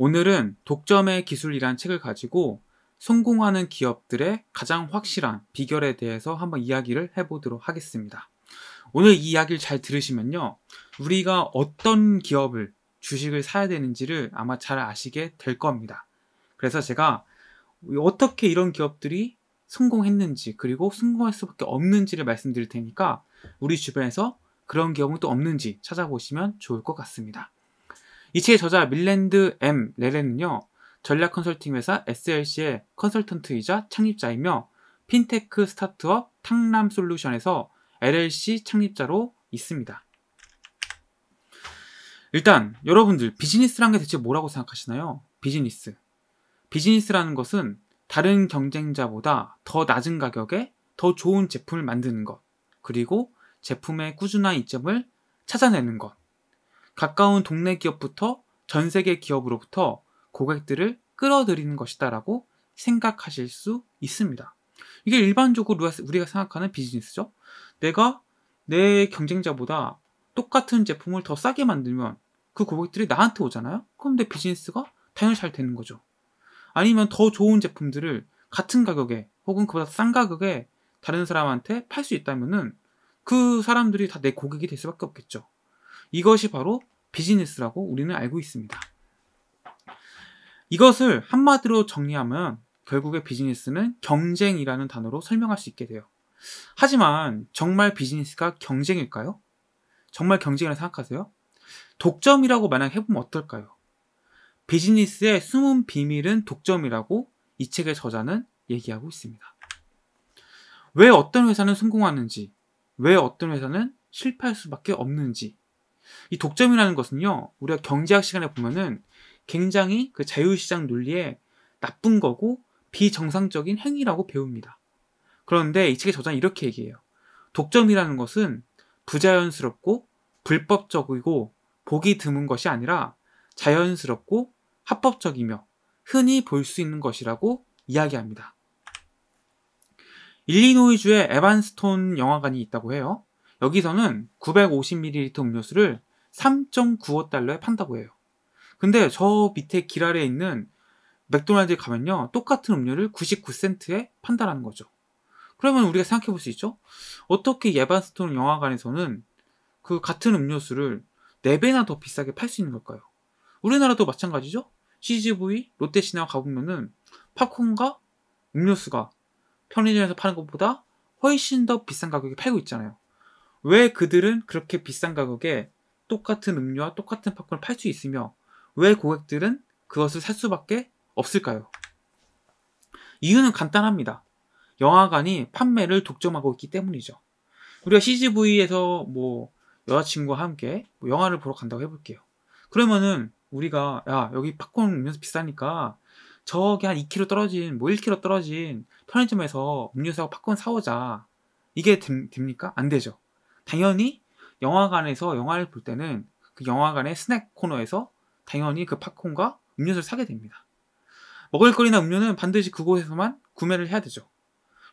오늘은 독점의 기술이란 책을 가지고 성공하는 기업들의 가장 확실한 비결에 대해서 한번 이야기를 해보도록 하겠습니다. 오늘 이 이야기를 잘 들으시면요. 우리가 어떤 기업을 주식을 사야 되는지를 아마 잘 아시게 될 겁니다. 그래서 제가 어떻게 이런 기업들이 성공했는지 그리고 성공할 수밖에 없는지를 말씀드릴 테니까 우리 주변에서 그런 경우 도 없는지 찾아보시면 좋을 것 같습니다. 이 책의 저자 밀랜드 M. 레렌은요, 전략 컨설팅 회사 SLC의 컨설턴트이자 창립자이며 핀테크 스타트업 탕람 솔루션에서 LLC 창립자로 있습니다. 일단 여러분들 비즈니스란 게 대체 뭐라고 생각하시나요? 비즈니스. 비즈니스라는 것은 다른 경쟁자보다 더 낮은 가격에 더 좋은 제품을 만드는 것, 그리고 제품의 꾸준한 이점을 찾아내는 것, 가까운 동네 기업부터 전 세계 기업으로부터 고객들을 끌어들이는 것이다라고 생각하실 수 있습니다. 이게 일반적으로 우리가 생각하는 비즈니스죠. 내가 내 경쟁자보다 똑같은 제품을 더 싸게 만들면 그 고객들이 나한테 오잖아요? 그럼 내 비즈니스가 당연히 잘 되는 거죠. 아니면 더 좋은 제품들을 같은 가격에 혹은 그보다 싼 가격에 다른 사람한테 팔 수 있다면은 그 사람들이 다 내 고객이 될 수밖에 없겠죠. 이것이 바로 비즈니스라고 우리는 알고 있습니다. 이것을 한마디로 정리하면 결국에 비즈니스는 경쟁이라는 단어로 설명할 수 있게 돼요. 하지만 정말 비즈니스가 경쟁일까요? 정말 경쟁이라 생각하세요? 독점이라고 만약 해보면 어떨까요? 비즈니스의 숨은 비밀은 독점이라고 이 책의 저자는 얘기하고 있습니다. 왜 어떤 회사는 성공하는지, 왜 어떤 회사는 실패할 수밖에 없는지, 이 독점이라는 것은요, 우리가 경제학 시간에 보면은 굉장히 그 자유시장 논리에 나쁜 거고 비정상적인 행위라고 배웁니다. 그런데 이 책의 저자는 이렇게 얘기해요. 독점이라는 것은 부자연스럽고 불법적이고 보기 드문 것이 아니라 자연스럽고 합법적이며 흔히 볼 수 있는 것이라고 이야기합니다. 일리노이주의 에반스톤 영화관이 있다고 해요. 여기서는 950ml 음료수를 3.95달러에 판다고 해요. 근데 저 밑에 길 아래에 있는 맥도날드에 가면요. 똑같은 음료를 99센트에 판다라는 거죠. 그러면 우리가 생각해 볼 수 있죠? 어떻게 예반스톤 영화관에서는 그 같은 음료수를 4배나 더 비싸게 팔 수 있는 걸까요? 우리나라도 마찬가지죠? CGV, 롯데시네마 가보면은 팝콘과 음료수가 편의점에서 파는 것보다 훨씬 더 비싼 가격에 팔고 있잖아요. 왜 그들은 그렇게 비싼 가격에 똑같은 음료와 똑같은 팝콘을 팔 수 있으며 왜 고객들은 그것을 살 수밖에 없을까요? 이유는 간단합니다. 영화관이 판매를 독점하고 있기 때문이죠. 우리가 CGV에서 뭐 여자친구와 함께 뭐 영화를 보러 간다고 해볼게요. 그러면은 우리가 야 여기 팝콘 음료수 비싸니까 저기 한 2km 떨어진 뭐 1km 떨어진 편의점에서 음료수하고 팝콘 사오자 이게 됩, 됩니까? 안 되죠. 당연히 영화관에서 영화를 볼 때는 그 영화관의 스낵 코너에서 당연히 그 팝콘과 음료수를 사게 됩니다. 먹을거리나 음료는 반드시 그곳에서만 구매를 해야 되죠.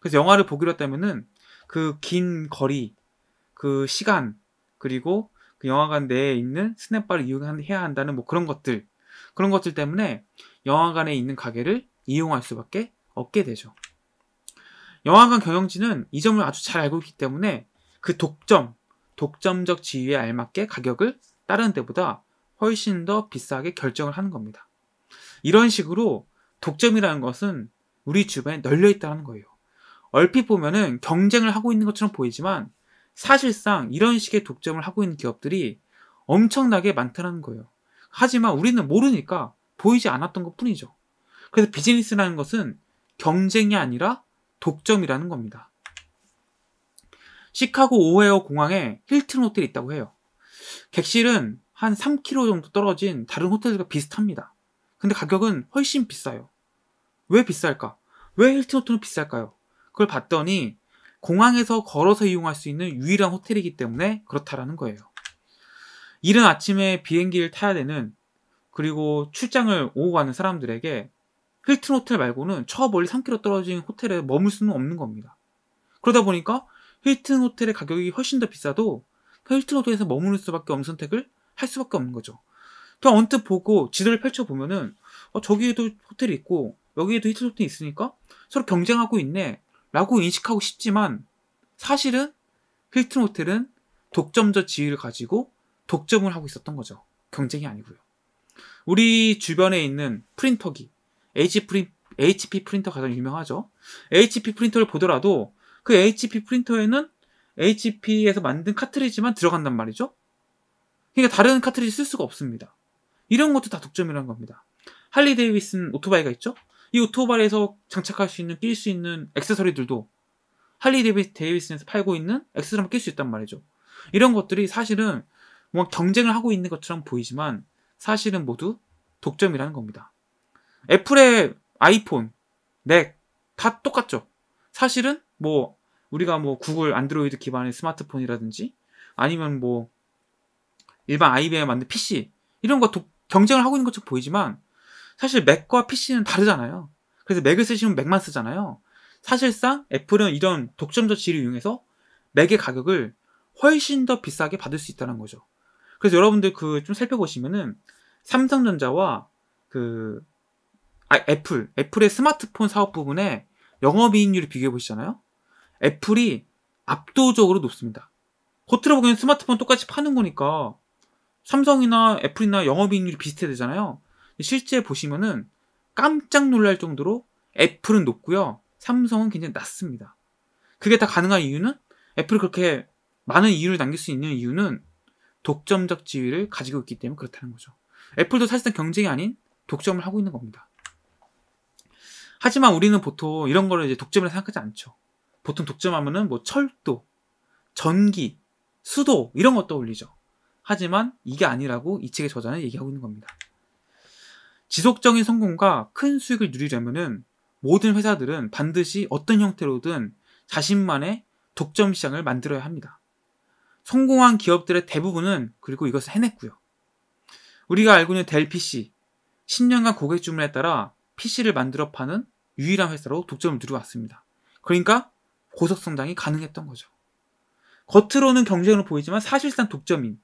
그래서 영화를 보기로 했다면은 그 긴 거리, 그 시간, 그리고 그 영화관 내에 있는 스냅바를 이용해야 한다는 뭐 그런 것들, 그런 것들 때문에 영화관에 있는 가게를 이용할 수밖에 없게 되죠. 영화관 경영진은 이 점을 아주 잘 알고 있기 때문에 그 독점, 독점적 지위에 알맞게 가격을 다른 데보다 훨씬 더 비싸게 결정을 하는 겁니다. 이런 식으로 독점이라는 것은 우리 주변에 널려 있다는 거예요. 얼핏 보면은 경쟁을 하고 있는 것처럼 보이지만 사실상 이런 식의 독점을 하고 있는 기업들이 엄청나게 많다는 거예요. 하지만 우리는 모르니까 보이지 않았던 것 뿐이죠. 그래서 비즈니스라는 것은 경쟁이 아니라 독점이라는 겁니다. 시카고 오헤어 공항에 힐튼 호텔이 있다고 해요. 객실은 한 3km 정도 떨어진 다른 호텔들과 비슷합니다. 근데 가격은 훨씬 비싸요. 왜 비쌀까? 왜 힐튼 호텔은 비쌀까요? 그걸 봤더니 공항에서 걸어서 이용할 수 있는 유일한 호텔이기 때문에 그렇다라는 거예요. 이른 아침에 비행기를 타야 되는 그리고 출장을 오고 가는 사람들에게 힐튼 호텔 말고는 저 멀리 3km 떨어진 호텔에 머물 수는 없는 겁니다. 그러다 보니까 힐튼 호텔의 가격이 훨씬 더 비싸도 힐튼 호텔에서 머무를 수밖에 없는 선택을 할 수밖에 없는 거죠. 그냥 언뜻 보고 지도를 펼쳐보면은 어, 저기에도 호텔이 있고 여기에도 힐튼 호텔이 있으니까 서로 경쟁하고 있네 라고 인식하고 싶지만 사실은 힐튼 호텔은 독점적 지위를 가지고 독점을 하고 있었던 거죠. 경쟁이 아니고요. 우리 주변에 있는 프린터기 HP, 프린터 가장 유명하죠. HP 프린터를 보더라도 그 HP 프린터에는 HP에서 만든 카트리지만 들어간단 말이죠. 그러니까 다른 카트리지 쓸 수가 없습니다. 이런 것도 다 독점이라는 겁니다. 할리 데이비슨 오토바이가 있죠? 이 오토바이에서 장착할 수 있는, 낄 수 있는 액세서리들도 할리 데이비슨에서 팔고 있는 액세서리만 낄 수 있단 말이죠. 이런 것들이 사실은 뭔가 뭐 경쟁을 하고 있는 것처럼 보이지만 사실은 모두 독점이라는 겁니다. 애플의 아이폰, 넥, 다 똑같죠? 사실은 뭐 우리가 뭐 구글 안드로이드 기반의 스마트폰이라든지 아니면 뭐 일반 IBM 만든 PC 이런 거 도, 경쟁을 하고 있는 것처럼 보이지만 사실 맥과 PC는 다르잖아요. 그래서 맥을 쓰시면 맥만 쓰잖아요. 사실상 애플은 이런 독점적 지를 이용해서 맥의 가격을 훨씬 더 비싸게 받을 수 있다는 거죠. 그래서 여러분들 그 좀 살펴보시면은 삼성전자와 그 아, 애플 애플의 스마트폰 사업 부분에 영업이익률을 비교해 보시잖아요. 애플이 압도적으로 높습니다. 겉으로 보기엔 스마트폰 똑같이 파는 거니까 삼성이나 애플이나 영업이익률이 비슷해야 되잖아요. 실제 보시면은 깜짝 놀랄 정도로 애플은 높고요. 삼성은 굉장히 낮습니다. 그게 다 가능한 이유는 애플이 그렇게 많은 이유를 남길 수 있는 이유는 독점적 지위를 가지고 있기 때문에 그렇다는 거죠. 애플도 사실상 경쟁이 아닌 독점을 하고 있는 겁니다. 하지만 우리는 보통 이런 거를 이제 독점이라 생각하지 않죠. 보통 독점하면은 뭐 철도, 전기, 수도 이런 것 떠올리죠. 하지만 이게 아니라고 이 책의 저자는 얘기하고 있는 겁니다. 지속적인 성공과 큰 수익을 누리려면은 모든 회사들은 반드시 어떤 형태로든 자신만의 독점 시장을 만들어야 합니다. 성공한 기업들의 대부분은 그리고 이것을 해냈고요. 우리가 알고 있는 델 PC, 10년간 고객 주문에 따라 PC를 만들어 파는 유일한 회사로 독점을 누려왔습니다. 그러니까 고속 성장이 가능했던 거죠. 겉으로는 경쟁으로 보이지만 사실상 독점인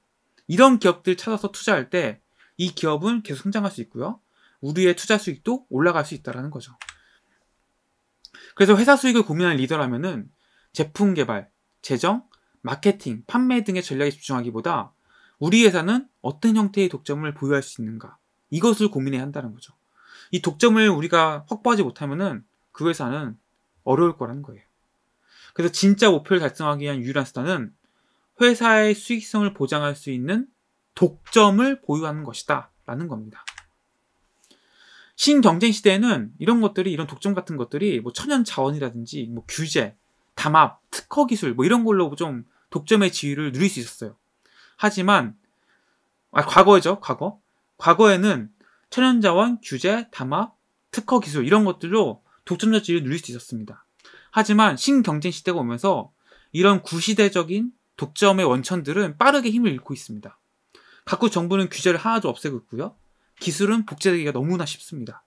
이런 기업들 찾아서 투자할 때 이 기업은 계속 성장할 수 있고요. 우리의 투자 수익도 올라갈 수 있다라는 거죠. 그래서 회사 수익을 고민하는 리더라면은 제품 개발, 재정, 마케팅, 판매 등의 전략에 집중하기보다 우리 회사는 어떤 형태의 독점을 보유할 수 있는가 이것을 고민해야 한다는 거죠. 이 독점을 우리가 확보하지 못하면은 그 회사는 어려울 거라는 거예요. 그래서 진짜 목표를 달성하기 위한 유일한 수단은 회사의 수익성을 보장할 수 있는 독점을 보유하는 것이다. 라는 겁니다. 신경쟁 시대에는 이런 것들이, 이런 독점 같은 것들이 뭐 천연 자원이라든지 뭐 규제, 담합, 특허 기술 뭐 이런 걸로 좀 독점의 지위를 누릴 수 있었어요. 하지만, 아, 과거죠, 과거. 과거에는 천연자원, 규제, 담합, 특허 기술 이런 것들로 독점자 지위를 누릴 수 있었습니다. 하지만 신경쟁 시대가 오면서 이런 구시대적인 독점의 원천들은 빠르게 힘을 잃고 있습니다. 각국 정부는 규제를 하나도 없애고 있고요. 기술은 복제되기가 너무나 쉽습니다.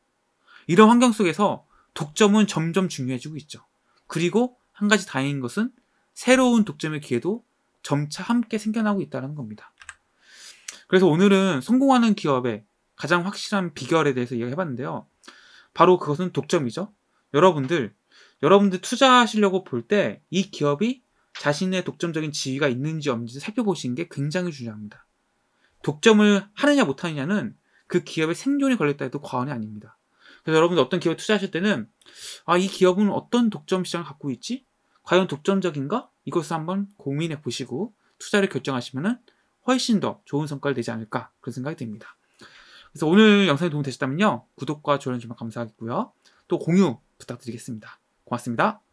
이런 환경 속에서 독점은 점점 중요해지고 있죠. 그리고 한 가지 다행인 것은 새로운 독점의 기회도 점차 함께 생겨나고 있다는 겁니다. 그래서 오늘은 성공하는 기업의 가장 확실한 비결에 대해서 이야기해봤는데요. 바로 그것은 독점이죠. 여러분들 여러분들 투자하시려고 볼 때 이 기업이 자신의 독점적인 지위가 있는지 없는지 살펴보시는 게 굉장히 중요합니다. 독점을 하느냐 못하느냐는 그 기업의 생존이 걸렸다 해도 과언이 아닙니다. 그래서 여러분들 어떤 기업에 투자하실 때는 아, 이 기업은 어떤 독점 시장을 갖고 있지? 과연 독점적인가? 이것을 한번 고민해 보시고 투자를 결정하시면 훨씬 더 좋은 성과를 내지 않을까 그런 생각이 듭니다. 그래서 오늘 영상이 도움이 되셨다면요. 구독과 좋아요 정말 감사하겠고요. 또 공유 부탁드리겠습니다. 고맙습니다.